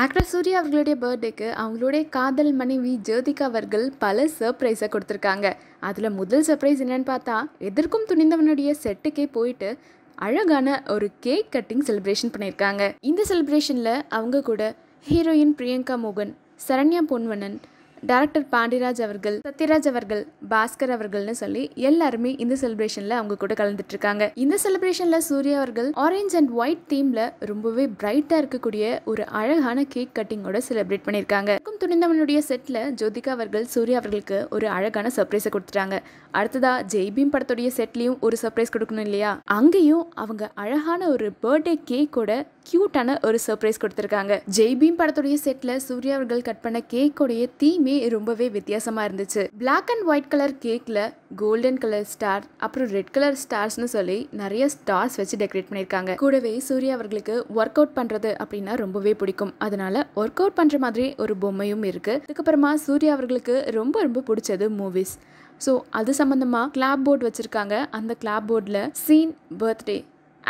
actress Surya அவர்களுடைய பர்த்டேக்கு அவங்களுடைய காதல் மனைவி ஜோதிகா அவர்கள் பல சர்ப்ரைஸை கொடுத்துருக்காங்க அதில் முதல் சர்ப்ரைஸ் என்னென்னு பார்த்தா எதற்கும் துணிந்தவனுடைய செட்டுக்கே போயிட்டு அழகான ஒரு கேக் கட்டிங் செலிப்ரேஷன் பண்ணியிருக்காங்க இந்த செலிப்ரேஷனில் அவங்க கூட ஹீரோயின் பிரியங்கா மோகன் சரண்யா பொன்வனன் டேரக்டர் பாண்டியராஜ் அவர்கள் சத்யராஜ் அவர்கள் பாஸ்கர் அவர்கள்னு சொல்லி எல்லாருமே இந்த செலிப்ரேஷன்ல அவங்க கூட கலந்துட்டு இருக்காங்க இந்த செலிப்ரேஷன்ல சூர்யா அவர்கள் ஆரஞ்ச் அண்ட் ஒயிட் தீம்ல ரொம்பவே பிரைட்டா இருக்கக்கூடிய ஒரு அழகான கேக் கட்டிங்கோட செலிப்ரேட் பண்ணியிருக்காங்க துணிந்தவனுடைய செட்ல ஜோதிகா அவர்கள் சூர்யா அவர்களுக்கு ஒரு அழகான சர்ப்ரைஸை கொடுத்துட்டாங்க அடுத்ததா ஜெய்பீம் படத்துடைய செட்லயும் ஒரு சர்ப்ரைஸ் கொடுக்கணும் இல்லையா அங்கேயும் அவங்க அழகான ஒரு பர்த்டே கேக்கோட கியூட்டான ஒரு சர்ப்ரைஸ் கொடுத்துருக்காங்க ஜெய்பீம் படத்துடைய செட்ல சூர்யா அவர்கள் கட் பண்ண கேக்கோடைய தீமே எல்லாமே ரொம்பவே வித்தியாசமாக இருந்துச்சு பிளாக் அண்ட் ஒயிட் கலர் கேக்கில் கோல்டன் கலர் ஸ்டார் அப்புறம் ரெட் கலர் ஸ்டார்ஸ்னு சொல்லி நிறைய ஸ்டார்ஸ் வச்சு டெக்கரேட் பண்ணியிருக்காங்க கூடவே சூர்யா அவர்களுக்கு ஒர்க் அவுட் பண்ணுறது அப்படின்னா ரொம்பவே பிடிக்கும் அதனால ஒர்க் அவுட் பண்ணுற மாதிரி ஒரு பொம்மையும் இருக்குது அதுக்கப்புறமா சூர்யா அவர்களுக்கு ரொம்ப ரொம்ப பிடிச்சது மூவிஸ் ஸோ அது சம்மந்தமாக கிளாப் போர்டு வச்சுருக்காங்க அந்த கிளாப் போர்டில் scene birthday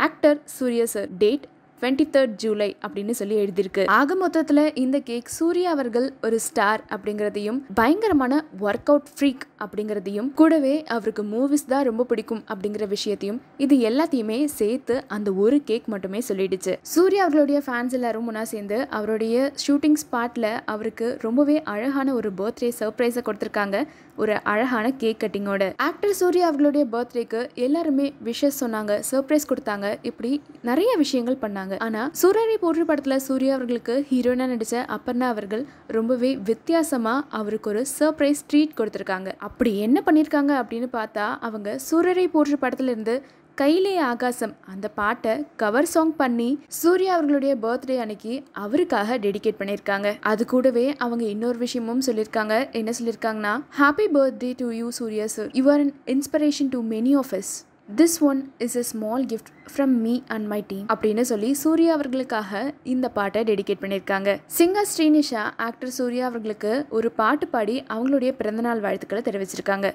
actor Suriya sir date twenty third July அப்படின்னு சொல்லி எழுதியிருக்கு ஆக மொத்தத்தில் இந்த கேக் சூர்யா அவர்கள் ஒரு ஸ்டார் அப்படிங்கிறதையும் பயங்கரமான ஒர்க் அவுட் ஃப்ரீக் அப்படிங்கிறதையும் கூடவே அவருக்கு மூவிஸ் தான் ரொம்ப பிடிக்கும் அப்படிங்கிற விஷயத்தையும் இது எல்லாத்தையுமே சேர்த்து அந்த ஒரு கேக் மட்டுமே சொல்லிடுச்சு சூர்யா அவர்களுடைய ஃபேன்ஸ் எல்லாரும் ஒன்றா சேர்ந்து அவருடைய ஷூட்டிங் ஸ்பாட்டில் அவருக்கு ரொம்பவே அழகான ஒரு பர்த்டே சர்ப்ரைஸை கொடுத்துருக்காங்க ஒரு அழகான கேக் கட்டிங்கோட ஆக்டர் சூர்யா அவர்களுடைய பர்த்டேக்கு எல்லாருமே விஷஸ் சொன்னாங்க சர்ப்ரைஸ் கொடுத்தாங்க இப்படி நிறைய விஷயங்கள் பண்ணாங்க நடிச்சிருந்தாங்க ஆனா சூரியனை போன்ற படத்துல சூர்யா அவர்களுக்கு ஹீரோயினா நடிச்ச அப்பர்ணா அவர்கள் ரொம்பவே வித்தியாசமா அவருக்கு ஒரு சர்ப்ரைஸ் ட்ரீட் கொடுத்துருக்காங்க அப்படி என்ன பண்ணியிருக்காங்க அப்படின்னு பார்த்தா அவங்க சூரரை போன்ற படத்துல இருந்து கைலே ஆகாசம் அந்த பாட்டை கவர் சாங் பண்ணி சூர்யா அவர்களுடைய பர்த்டே அன்னைக்கு அவருக்காக டெடிகேட் பண்ணியிருக்காங்க அது கூடவே அவங்க இன்னொரு விஷயமும் சொல்லியிருக்காங்க என்ன சொல்லியிருக்காங்கன்னா happy birthday to you Surya sir you are an inspiration to many of us this one is a small gift from me and my team அப்படின்னு சொல்லி சூர்யா அவர்களுக்காக இந்த பாட்டை டெடிகேட் பண்ணியிருக்காங்க சிங்கர் ஸ்ரீனிஷா ஆக்டர் சூர்யா அவர்களுக்கு ஒரு பாட்டு பாடி அவங்களுடைய பிறந்தநாள் வாழ்த்துக்களை தெரிவிச்சிருக்காங்க